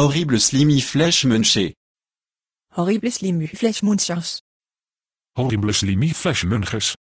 Horrible Slimy Flesh Muncher. Horrible Slimy Flesh Munchers. Horrible Slimy Flesh Munchers.